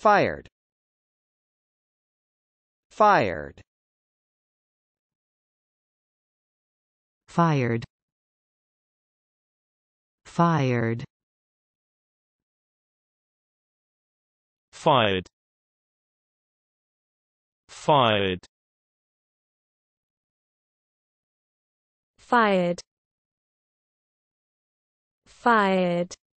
fired fired fired fired fired fired fired fired